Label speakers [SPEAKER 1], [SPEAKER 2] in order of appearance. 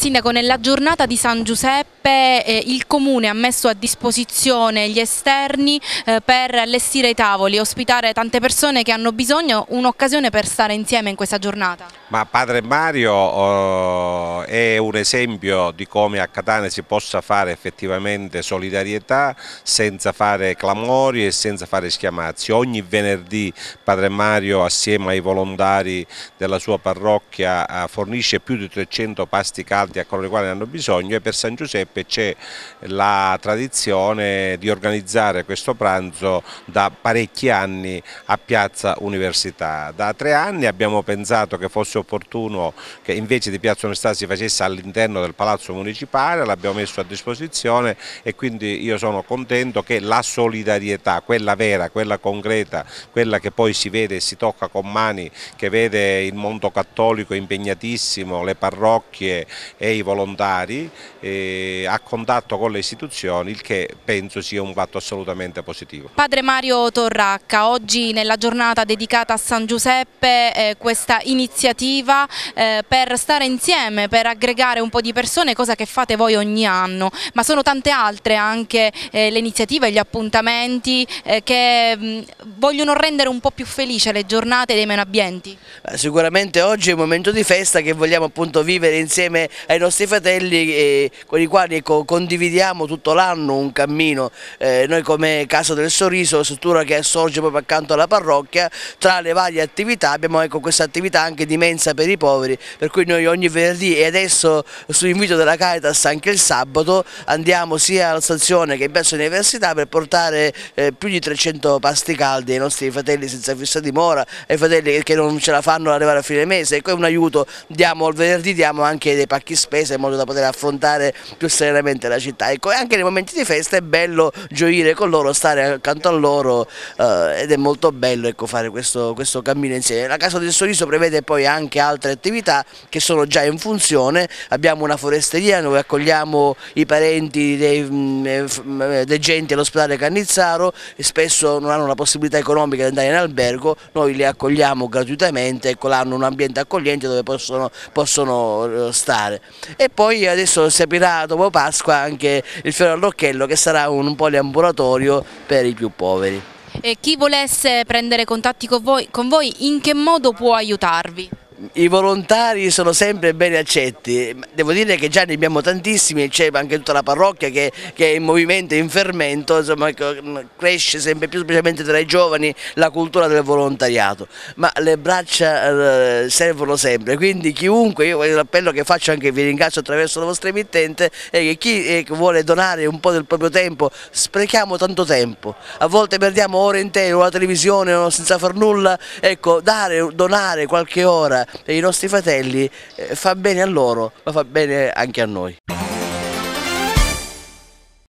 [SPEAKER 1] Sindaco, nella giornata di San Giuseppe eh, il Comune ha messo a disposizione gli esterni eh, per allestire i tavoli, ospitare tante persone che hanno bisogno, un'occasione per stare insieme in questa giornata.
[SPEAKER 2] Ma Padre Mario oh, è un esempio di come a Catania si possa fare effettivamente solidarietà senza fare clamori e senza fare schiamazzi. Ogni venerdì Padre Mario assieme ai volontari della sua parrocchia eh, fornisce più di 300 pasti caldi importanti a coloro i quali ne hanno bisogno e per San Giuseppe c'è la tradizione di organizzare questo pranzo da parecchi anni a Piazza Università. Da tre anni abbiamo pensato che fosse opportuno che invece di Piazza Università si facesse all'interno del Palazzo Municipale, l'abbiamo messo a disposizione e quindi io sono contento che la solidarietà, quella vera, quella concreta, quella che poi si vede e si tocca con mani, che vede il mondo cattolico impegnatissimo, le parrocchie e i volontari eh, a contatto con le istituzioni, il che penso sia un fatto assolutamente positivo.
[SPEAKER 1] Padre Mario Torracca, oggi nella giornata dedicata a San Giuseppe eh, questa iniziativa eh, per stare insieme, per aggregare un po' di persone, cosa che fate voi ogni anno, ma sono tante altre anche eh, le iniziative, e gli appuntamenti eh, che mh, mm, vogliono rendere un po' più felice le giornate dei meno abbienti.
[SPEAKER 3] Sicuramente oggi è un momento di festa che vogliamo appunto vivere insieme ai nostri fratelli eh, con i quali co condividiamo tutto l'anno un cammino, eh, noi come Casa del Sorriso, struttura che sorge proprio accanto alla parrocchia, tra le varie attività abbiamo ecco, questa attività anche di mensa per i poveri, per cui noi ogni venerdì e adesso su invito della Caritas anche il sabato andiamo sia alla stazione che verso l'università per portare eh, più di 300 pasti caldi ai nostri fratelli senza fissa dimora, ai fratelli che non ce la fanno arrivare a fine mese e ecco, poi un aiuto diamo il venerdì, diamo anche dei pacchi spesa in modo da poter affrontare più serenamente la città. Ecco, anche nei momenti di festa è bello gioire con loro, stare accanto a loro eh, ed è molto bello ecco, fare questo, questo, cammino insieme. La Casa del Sorriso prevede poi anche altre attività che sono già in funzione, abbiamo una foresteria dove accogliamo i parenti dei, mm, eh, mm, eh, dei gente all'ospedale Cannizzaro e spesso non hanno la possibilità economica di andare in albergo, noi li accogliamo gratuitamente, ecco, hanno un ambiente accogliente dove possono, possono eh, stare e poi adesso si aprirà dopo Pasqua anche il fiore all'occhiello che sarà un poliambulatorio per i più poveri.
[SPEAKER 1] E chi volesse prendere contatti con voi, con voi in che modo può aiutarvi?
[SPEAKER 3] I volontari sono sempre ben accetti, devo dire che già ne abbiamo tantissimi, c'è anche tutta la parrocchia che, che, è in movimento, in fermento, insomma, ecco, mm, cresce sempre più, specialmente tra i giovani, la cultura del volontariato, ma le braccia eh, servono sempre, quindi chiunque, io l'appello che faccio anche, vi ringrazio attraverso la vostra emittente, è che chi eh, vuole donare un po' del proprio tempo, sprechiamo tanto tempo, a volte perdiamo ore intere, una televisione senza far nulla, ecco, dare, donare qualche ora per i nostri fratelli, eh, fa bene a loro, ma fa bene anche a noi.